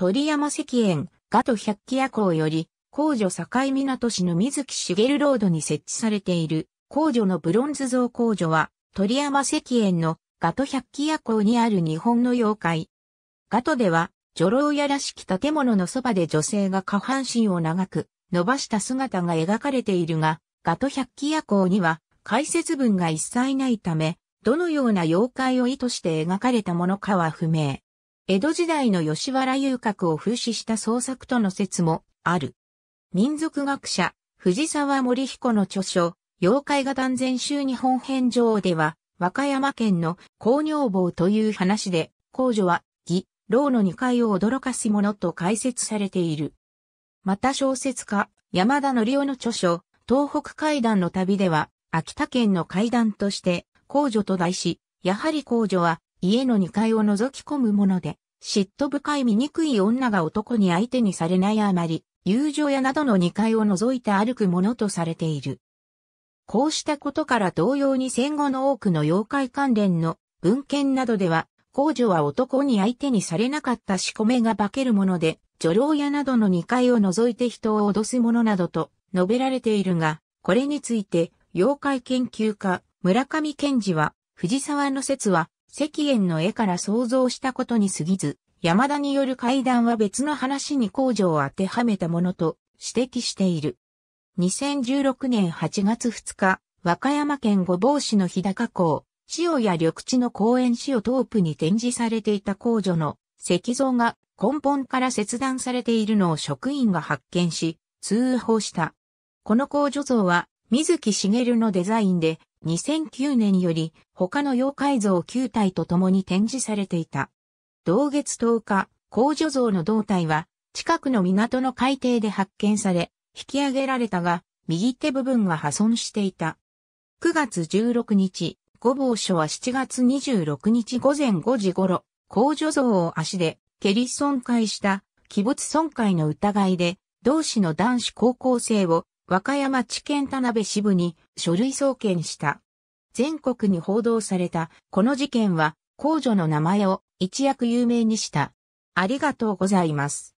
鳥山石園、ガト百鬼夜行より、皇女境港市の水木しげるロードに設置されている、皇女のブロンズ像皇女は、鳥山石園のガト百鬼夜行にある日本の妖怪。ガトでは、女郎屋らしき建物のそばで女性が下半身を長く伸ばした姿が描かれているが、ガト百鬼夜行には解説文が一切ないため、どのような妖怪を意図して描かれたものかは不明。江戸時代の吉原遊郭を風刺した創作との説もある。民族学者、藤沢森彦の著書、妖怪が断然衆日本編上では、和歌山県の公女坊という話で、公女は、義、老の二階を驚かすものと解説されている。また小説家、山田則夫の著書、東北階段の旅では、秋田県の階段として、公女と題し、やはり公女は、家の2階を覗き込むもので、嫉妬深い醜い女が男に相手にされないあまり、友情屋などの2階を覗いて歩くものとされている。こうしたことから同様に戦後の多くの妖怪関連の文献などでは、公女は男に相手にされなかった仕込めが化けるもので、女郎屋などの2階を覗いて人を脅すものなどと述べられているが、これについて、妖怪研究家、村上健二は、藤沢の説は、石燕の絵から想像したことに過ぎず、山田による会談は別の話に工場を当てはめたものと指摘している。2016年8月2日、和歌山県御坊市の日高港、塩や緑地の公園塩東プに展示されていた工場の石像が根本から切断されているのを職員が発見し、通報した。この工場像は水木しげるのデザインで2009年より他の妖怪像9体と共に展示されていた。同月10日、公女像の胴体は近くの港の海底で発見され、引き上げられたが、右手部分が破損していた。9月16日、御坊所は7月26日午前5時頃、公女像を足で蹴り損壊した、器物損壊の疑いで、同志の男子高校生を和歌山地検田辺支部に書類送検した。全国に報道されたこの事件は、公女の名前を一躍有名にした。ありがとうございます。